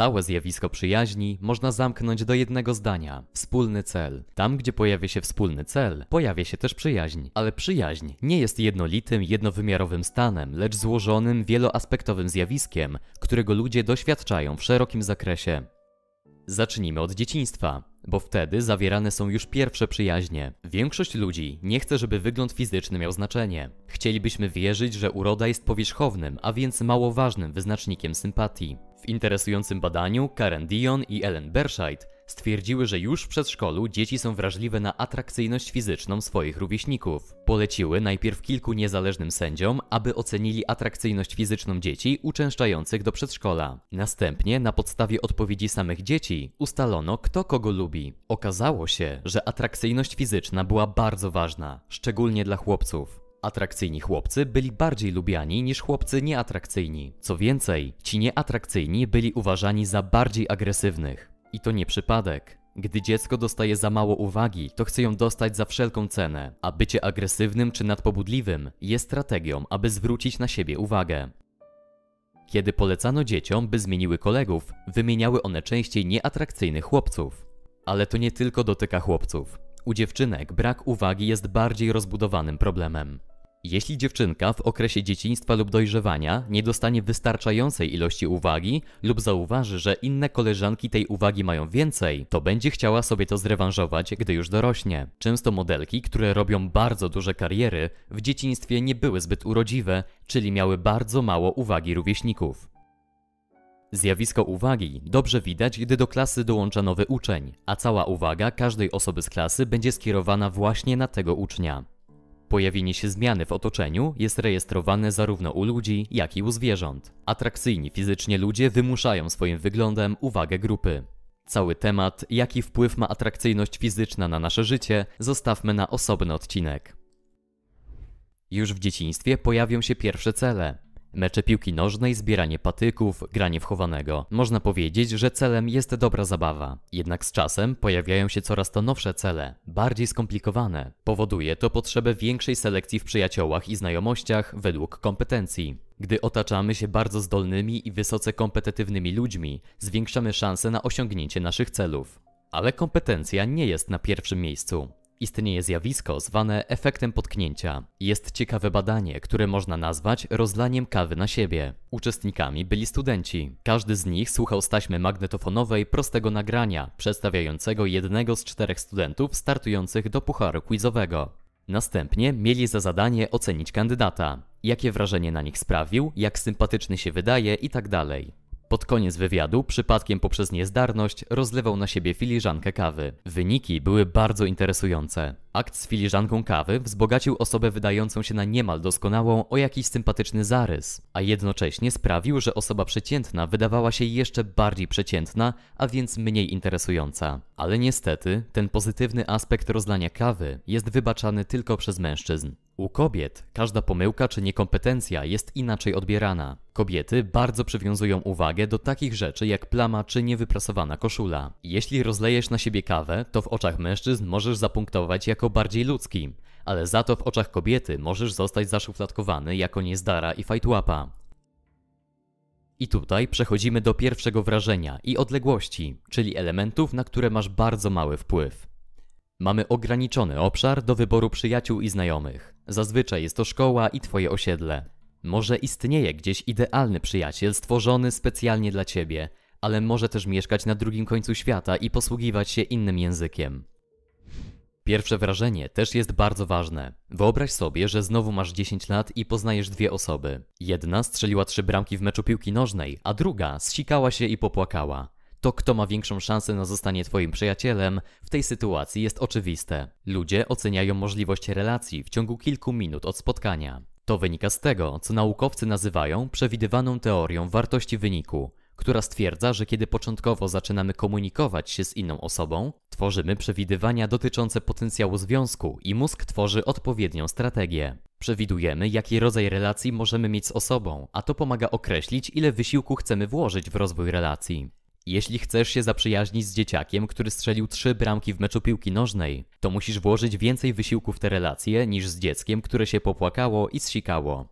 Całe zjawisko przyjaźni można zamknąć do jednego zdania – wspólny cel. Tam, gdzie pojawia się wspólny cel, pojawia się też przyjaźń. Ale przyjaźń nie jest jednolitym, jednowymiarowym stanem, lecz złożonym, wieloaspektowym zjawiskiem, którego ludzie doświadczają w szerokim zakresie. Zacznijmy od dzieciństwa, bo wtedy zawierane są już pierwsze przyjaźnie. Większość ludzi nie chce, żeby wygląd fizyczny miał znaczenie. Chcielibyśmy wierzyć, że uroda jest powierzchownym, a więc mało ważnym wyznacznikiem sympatii. W interesującym badaniu Karen Dion i Ellen Berscheid Stwierdziły, że już w przedszkolu dzieci są wrażliwe na atrakcyjność fizyczną swoich rówieśników. Poleciły najpierw kilku niezależnym sędziom, aby ocenili atrakcyjność fizyczną dzieci uczęszczających do przedszkola. Następnie, na podstawie odpowiedzi samych dzieci, ustalono, kto kogo lubi. Okazało się, że atrakcyjność fizyczna była bardzo ważna, szczególnie dla chłopców. Atrakcyjni chłopcy byli bardziej lubiani niż chłopcy nieatrakcyjni. Co więcej, ci nieatrakcyjni byli uważani za bardziej agresywnych. I to nie przypadek. Gdy dziecko dostaje za mało uwagi, to chce ją dostać za wszelką cenę, a bycie agresywnym czy nadpobudliwym jest strategią, aby zwrócić na siebie uwagę. Kiedy polecano dzieciom, by zmieniły kolegów, wymieniały one częściej nieatrakcyjnych chłopców. Ale to nie tylko dotyka chłopców. U dziewczynek brak uwagi jest bardziej rozbudowanym problemem. Jeśli dziewczynka w okresie dzieciństwa lub dojrzewania nie dostanie wystarczającej ilości uwagi lub zauważy, że inne koleżanki tej uwagi mają więcej, to będzie chciała sobie to zrewanżować, gdy już dorośnie. Często modelki, które robią bardzo duże kariery, w dzieciństwie nie były zbyt urodziwe, czyli miały bardzo mało uwagi rówieśników. Zjawisko uwagi dobrze widać, gdy do klasy dołącza nowy uczeń, a cała uwaga każdej osoby z klasy będzie skierowana właśnie na tego ucznia. Pojawienie się zmiany w otoczeniu jest rejestrowane zarówno u ludzi, jak i u zwierząt. Atrakcyjni fizycznie ludzie wymuszają swoim wyglądem uwagę grupy. Cały temat, jaki wpływ ma atrakcyjność fizyczna na nasze życie, zostawmy na osobny odcinek. Już w dzieciństwie pojawią się pierwsze cele. Mecze piłki nożnej, zbieranie patyków, granie w chowanego. Można powiedzieć, że celem jest dobra zabawa. Jednak z czasem pojawiają się coraz to nowsze cele, bardziej skomplikowane. Powoduje to potrzebę większej selekcji w przyjaciołach i znajomościach według kompetencji. Gdy otaczamy się bardzo zdolnymi i wysoce kompetytywnymi ludźmi, zwiększamy szanse na osiągnięcie naszych celów. Ale kompetencja nie jest na pierwszym miejscu istnieje zjawisko zwane efektem potknięcia. Jest ciekawe badanie, które można nazwać rozlaniem kawy na siebie. Uczestnikami byli studenci. Każdy z nich słuchał staśmy magnetofonowej prostego nagrania, przedstawiającego jednego z czterech studentów startujących do pucharu quizowego. Następnie mieli za zadanie ocenić kandydata, jakie wrażenie na nich sprawił, jak sympatyczny się wydaje itd. Tak pod koniec wywiadu przypadkiem poprzez niezdarność rozlewał na siebie filiżankę kawy. Wyniki były bardzo interesujące. Akt z filiżanką kawy wzbogacił osobę wydającą się na niemal doskonałą o jakiś sympatyczny zarys, a jednocześnie sprawił, że osoba przeciętna wydawała się jeszcze bardziej przeciętna, a więc mniej interesująca. Ale niestety, ten pozytywny aspekt rozlania kawy jest wybaczany tylko przez mężczyzn. U kobiet każda pomyłka czy niekompetencja jest inaczej odbierana. Kobiety bardzo przywiązują uwagę do takich rzeczy jak plama czy niewyprasowana koszula. Jeśli rozlejesz na siebie kawę, to w oczach mężczyzn możesz zapunktować jako bardziej ludzki, ale za to w oczach kobiety możesz zostać zaszufladkowany jako niezdara i fajtłapa. I tutaj przechodzimy do pierwszego wrażenia i odległości, czyli elementów, na które masz bardzo mały wpływ. Mamy ograniczony obszar do wyboru przyjaciół i znajomych. Zazwyczaj jest to szkoła i twoje osiedle. Może istnieje gdzieś idealny przyjaciel stworzony specjalnie dla ciebie, ale może też mieszkać na drugim końcu świata i posługiwać się innym językiem. Pierwsze wrażenie też jest bardzo ważne. Wyobraź sobie, że znowu masz 10 lat i poznajesz dwie osoby. Jedna strzeliła trzy bramki w meczu piłki nożnej, a druga zsikała się i popłakała. To, kto ma większą szansę na zostanie Twoim przyjacielem, w tej sytuacji jest oczywiste. Ludzie oceniają możliwość relacji w ciągu kilku minut od spotkania. To wynika z tego, co naukowcy nazywają przewidywaną teorią wartości wyniku, która stwierdza, że kiedy początkowo zaczynamy komunikować się z inną osobą, tworzymy przewidywania dotyczące potencjału związku i mózg tworzy odpowiednią strategię. Przewidujemy, jaki rodzaj relacji możemy mieć z osobą, a to pomaga określić, ile wysiłku chcemy włożyć w rozwój relacji. Jeśli chcesz się zaprzyjaźnić z dzieciakiem, który strzelił trzy bramki w meczu piłki nożnej, to musisz włożyć więcej wysiłku w te relacje niż z dzieckiem, które się popłakało i zsikało.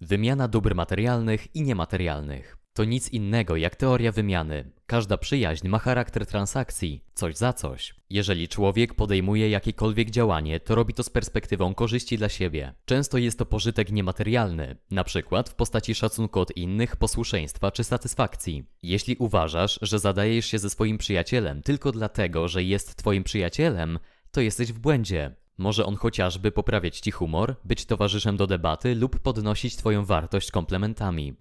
Wymiana dóbr materialnych i niematerialnych to nic innego jak teoria wymiany. Każda przyjaźń ma charakter transakcji, coś za coś. Jeżeli człowiek podejmuje jakiekolwiek działanie, to robi to z perspektywą korzyści dla siebie. Często jest to pożytek niematerialny, na przykład w postaci szacunku od innych, posłuszeństwa czy satysfakcji. Jeśli uważasz, że zadajesz się ze swoim przyjacielem tylko dlatego, że jest twoim przyjacielem, to jesteś w błędzie. Może on chociażby poprawiać ci humor, być towarzyszem do debaty lub podnosić twoją wartość komplementami.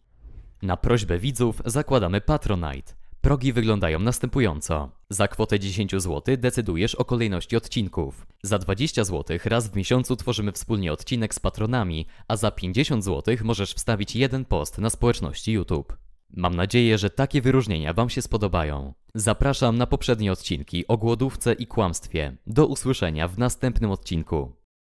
Na prośbę widzów zakładamy Patronite. Progi wyglądają następująco. Za kwotę 10 zł decydujesz o kolejności odcinków. Za 20 zł raz w miesiącu tworzymy wspólnie odcinek z patronami, a za 50 zł możesz wstawić jeden post na społeczności YouTube. Mam nadzieję, że takie wyróżnienia Wam się spodobają. Zapraszam na poprzednie odcinki o głodówce i kłamstwie. Do usłyszenia w następnym odcinku.